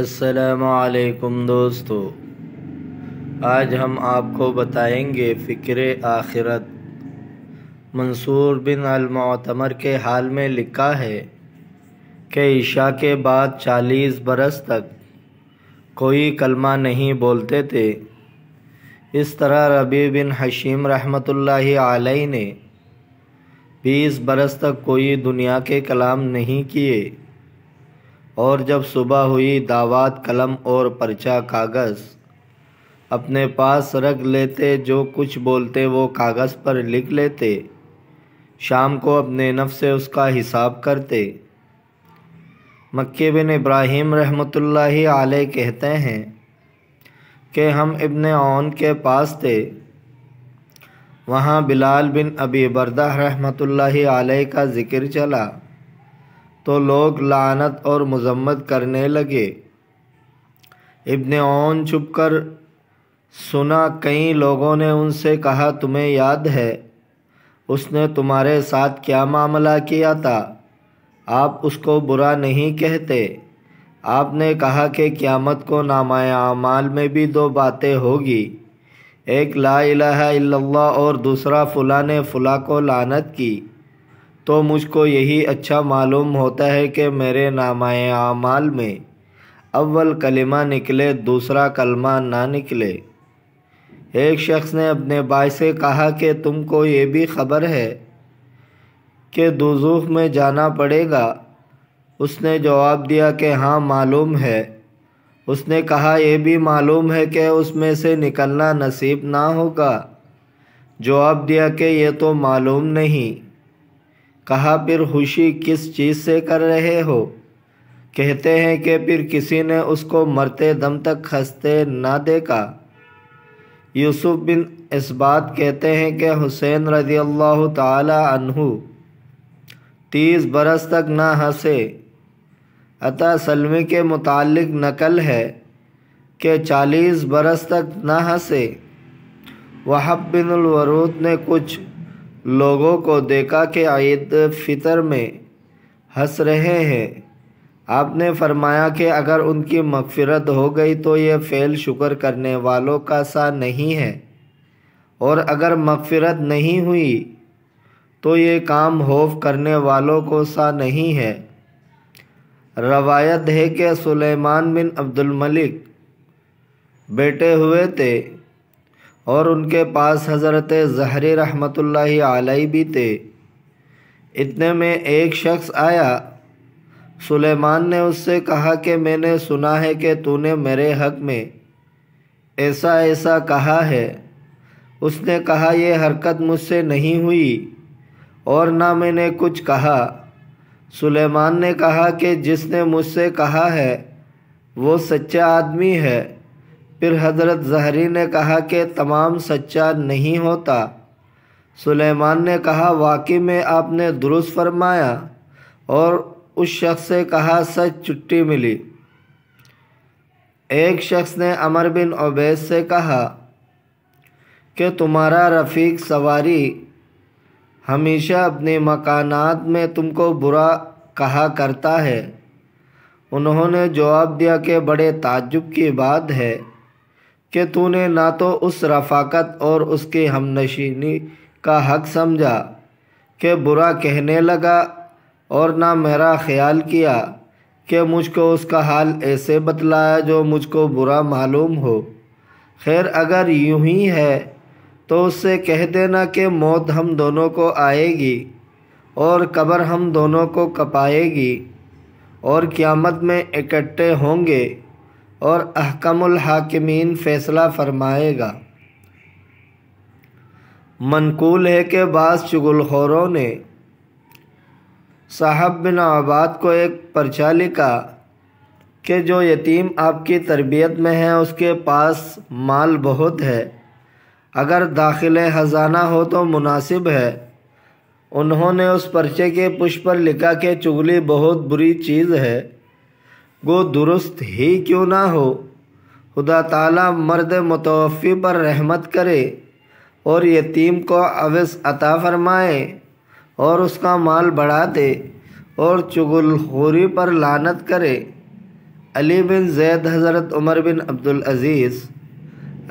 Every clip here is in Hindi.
असलकुम दोस्तों आज हम आपको बताएंगे फ़िक्र आखिरत मंसूर बिन अलमतमर के हाल में लिखा है कि ईशा के बाद चालीस बरस तक कोई कलमा नहीं बोलते थे इस तरह रबी बिन हशीम रहमत आलही ने बीस बरस तक कोई दुनिया के कलाम नहीं किए और जब सुबह हुई दावत कलम और पर्चा कागज़ अपने पास रख लेते जो कुछ बोलते वो कागज़ पर लिख लेते शाम को अपने नफ से उसका हिसाब करते मक्के बिन इब्राहिम रहमतुल्लाहि आले कहते हैं कि हम इब्न ओन के पास थे वहाँ बिलाल बिन अबी बरदा रहमतुल्लाह आले का ज़िक्र चला तो लोग लानत और मज़म्मत करने लगे इब्ने ओन छुप कर सुना कई लोगों ने उनसे कहा तुम्हें याद है उसने तुम्हारे साथ क्या मामला किया था आप उसको बुरा नहीं कहते आपने कहा कि क़्यामत को नामायामाल में भी दो बातें होगी एक ला इलाहा इल्लल्लाह और दूसरा फ़ुला ने फ़ुला को लानत की तो मुझको यही अच्छा मालूम होता है कि मेरे नामाय आमाल में अव्वल कलिमा निकले दूसरा कलमा ना निकले एक शख्स ने अपने भाई से कहा कि तुमको ये भी खबर है कि दुजूफ में जाना पड़ेगा उसने जवाब दिया कि हाँ मालूम है उसने कहा यह भी मालूम है कि उसमें से निकलना नसीब ना होगा जवाब दिया कि यह तो मालूम नहीं कहा फिर खुशी किस चीज़ से कर रहे हो कहते हैं कि फिर किसी ने उसको मरते दम तक खस्ते ना देखा यूसुफ बिन इस बात कहते हैं कि हुसैन रजी अल्लाह तहु तीस बरस तक ना हंसे अतः सलमी के मुतालिक नकल है कि चालीस बरस तक ना हंसे वहब बिनवरूद ने कुछ लोगों को देखा कि आयद फितर में हंस रहे हैं आपने फरमाया कि अगर उनकी मगफरत हो गई तो यह फ़ैल शुक्र करने वालों का सा नहीं है और अगर मगफरत नहीं हुई तो ये काम होफ करने वालों को सा नहीं है रवायत है कि सुलेमान बिन अब्दुलमलिक बेटे हुए थे और उनके पास हज़रत जहर रहमत आलही भी थे इतने में एक शख्स आया सुलेमान ने उससे कहा कि मैंने सुना है कि तूने मेरे हक में ऐसा ऐसा कहा है उसने कहा यह हरकत मुझसे नहीं हुई और ना मैंने कुछ कहा सुलेमान ने कहा कि जिसने मुझसे कहा है वो सच्चा आदमी है फिर हज़रत जहरी ने कहा कि तमाम सच्चा नहीं होता सुलेमान ने कहा वाकई में आपने दुरुस्त फरमाया और उस शख्स से कहा सच चुट्टी मिली एक शख्स ने अमर बिन अबैस से कहा कि तुम्हारा रफ़ीक सवारी हमेशा अपने मकानात में तुमको बुरा कहा करता है उन्होंने जवाब दिया कि बड़े ताज्जुब की बात है कि तूने ना तो उस रफ़ाकत और उसके हमनशीनी का हक समझा कि बुरा कहने लगा और ना मेरा ख्याल किया कि मुझको उसका हाल ऐसे बतलाया जो मुझको बुरा मालूम हो खैर अगर यूं ही है तो उससे कह देना कि मौत हम दोनों को आएगी और कब्र हम दोनों को कपाएगी और क़्यामत में इकट्ठे होंगे और अहकमुल हाकिमीन फैसला फरमाएगा मनकूल है कि बाज़ चुगलखोरों ने साहब बिन आबाद को एक पर्चा लिखा कि जो यतीम आपकी तरबियत में है उसके पास माल बहुत है अगर दाखिल हजाना हो तो मुनासिब है उन्होंने उस पर्चे के पुष्प पर लिखा कि चुगली बहुत बुरी चीज़ है गो दुरुस्त ही क्यों ना हो खुदा ताला मर्द मुतवफ़ी पर रहमत करे और यतीम को अवस अता फरमाए और उसका माल बढ़ा दे और चुगलखोरी पर लानत करे अली बिन जैद हज़रत उमर बिन अब्दुल अज़ीज़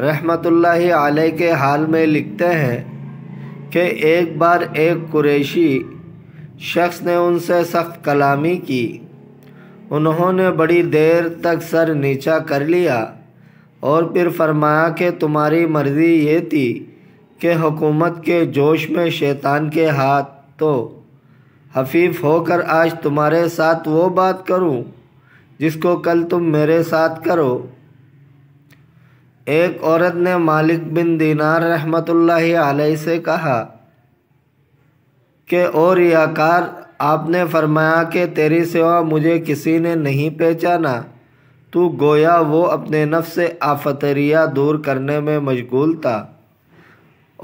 रहमतुल्लाह अलैह के हाल में लिखते हैं कि एक बार एक कुरेशी शख्स ने उनसे सख्त कलामी की उन्होंने बड़ी देर तक सर नीचा कर लिया और फिर फरमाया कि तुम्हारी मर्ज़ी ये थी कि हुकूमत के जोश में शैतान के हाथ तो हफीफ होकर आज तुम्हारे साथ वो बात करूं जिसको कल तुम मेरे साथ करो एक औरत ने मालिक बिन दीनार रहमतुल्लाह अलैह से कहा कि और याकार आपने फरमाया कि तेरी सेवा मुझे किसी ने नहीं पहचाना तू गोया वो अपने नफ से आफतरिया दूर करने में मशगूल था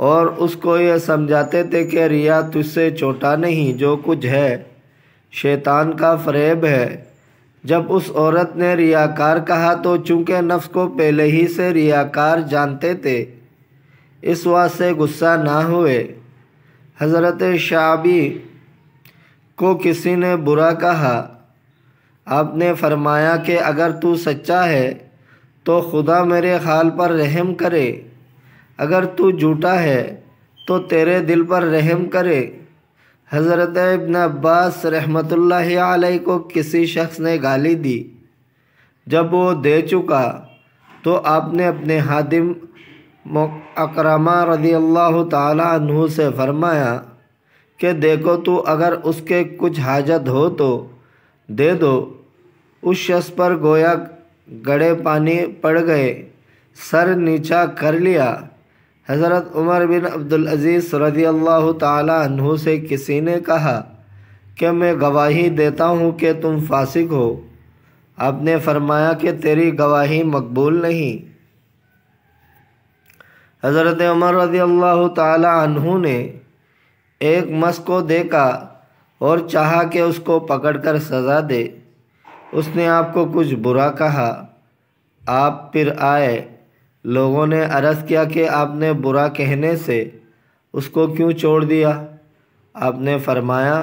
और उसको ये समझाते थे कि रिया तुझसे छोटा नहीं जो कुछ है शैतान का फरेब है जब उस औरत ने रियाकार कहा तो चूंकि नफ्स को पहले ही से रियाकार जानते थे इस वास्ते गुस्सा ना हुए हज़रत शाबी को किसी ने बुरा कहा आपने फरमाया कि अगर तू सच्चा है तो खुदा मेरे हाल पर रहम करे अगर तू झूठा है तो तेरे दिल पर रहम करे हज़रत इबन अब्बास रहमतुल्लाह अलैह को किसी शख्स ने गाली दी जब वो दे चुका तो आपने अपने हादिम अकरमा रदी अल्लाह तु से फरमाया कि देखो तू तो अगर उसके कुछ हाजत हो तो दे दो उस शख्स पर गोया गड़े पानी पड़ गए सर नीचा कर लिया हज़रत उमर बिन अब्दुलज़ीज़ रदी अल्लाह तहु से किसी ने कहा कि मैं गवाही देता हूँ कि तुम फासिक हो आपने फरमाया कि तेरी गवाही मकबूल नहीं हज़रत उमर रदी अल्लाह तहु ने एक मस को देखा और चाहा कि उसको पकड़कर सज़ा दे उसने आपको कुछ बुरा कहा आप फिर आए लोगों ने अरज किया कि आपने बुरा कहने से उसको क्यों छोड़ दिया आपने फरमाया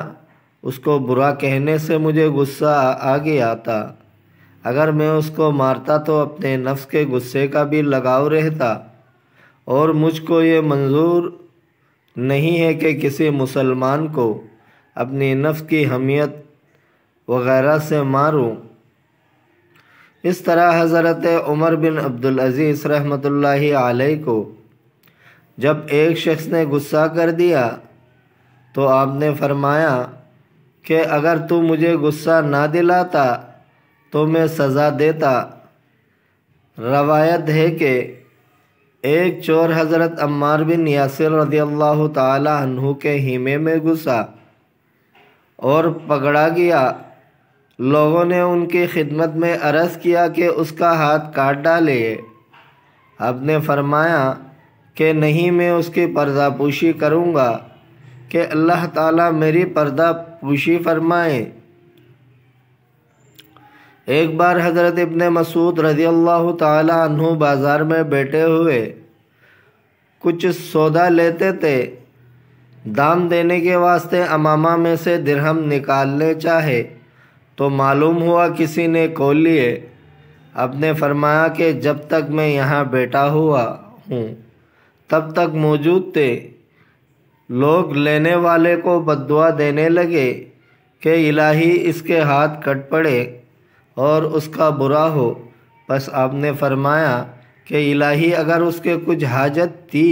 उसको बुरा कहने से मुझे गुस्सा आ गया था अगर मैं उसको मारता तो अपने नफ्स के गुस्से का भी लगाव रहता और मुझको ये मंजूर नहीं है कि किसी मुसलमान को अपनी नफ़ की हमियत वगैरह से मारूं इस तरह हज़रत उमर बिन अब्दुलज़ीज़ रहमत अलैह को जब एक शख्स ने गुस्सा कर दिया तो आपने फरमाया कि अगर तू मुझे गुस्सा ना दिलाता तो मैं सज़ा देता रवायत है कि एक चोर हज़रत अम्मार बिन यासिर रदी अल्लाह तहु के हीमे में घुसा और पकड़ा गया लोगों ने उनकी खिदमत में अरज किया कि उसका हाथ काट डाले अब ने फरमाया कि नहीं मैं उसकी पर्दापोशी करूँगा कि अल्लाह ताला मेरी पर्दा पोशी फरमाए एक बार हज़रत इबन मसूद रज़ी अल्लाह तहु बाज़ार में बैठे हुए कुछ सौदा लेते थे दाम देने के वास्ते अमामा में से दिरहम निकालने चाहे तो मालूम हुआ किसी ने खो लिए अपने फरमाया कि जब तक मैं यहाँ बैठा हुआ हूँ तब तक मौजूद थे लोग लेने वाले को बदुआ देने लगे कि इलाही इसके हाथ कट पड़े और उसका बुरा हो बस आपने फरमाया कि इलाही अगर उसके कुछ हाजत थी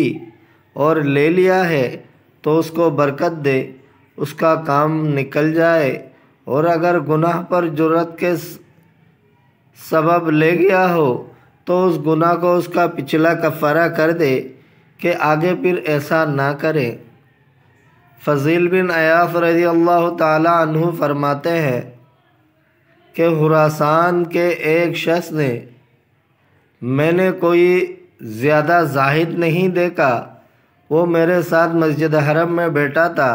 और ले लिया है तो उसको बरकत दे उसका काम निकल जाए और अगर गुनाह पर जरूरत के सबब ले गया हो तो उस गुनाह को उसका पिछला कफारा कर दे कि आगे फिर ऐसा ना करे फजील बिन अयाफ रजी अल्लाह तु फरमाते हैं कि हुरासान के एक शख्स ने मैंने कोई ज़्यादा जाहिद नहीं देखा वो मेरे साथ मस्जिद हरम में बैठा था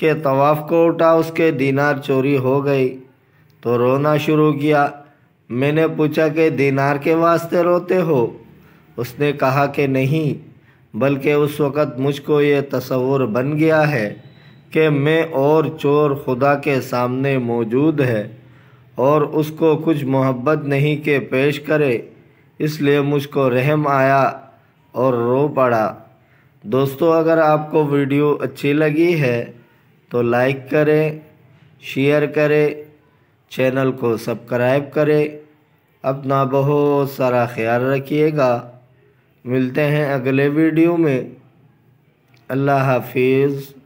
कि तवाफ़ को उठा उसके दीनार चोरी हो गई तो रोना शुरू किया मैंने पूछा कि दीनार के वास्ते रोते हो उसने कहा कि नहीं बल्कि उस वक़्त मुझको ये तस्वूर बन गया है कि मैं और चोर खुदा के सामने मौजूद है और उसको कुछ मोहब्बत नहीं के पेश करे इसलिए मुझको रहम आया और रो पड़ा दोस्तों अगर आपको वीडियो अच्छी लगी है तो लाइक करें शेयर करें चैनल को सब्सक्राइब करें अपना बहुत सारा ख्याल रखिएगा मिलते हैं अगले वीडियो में अल्लाह हाफिज़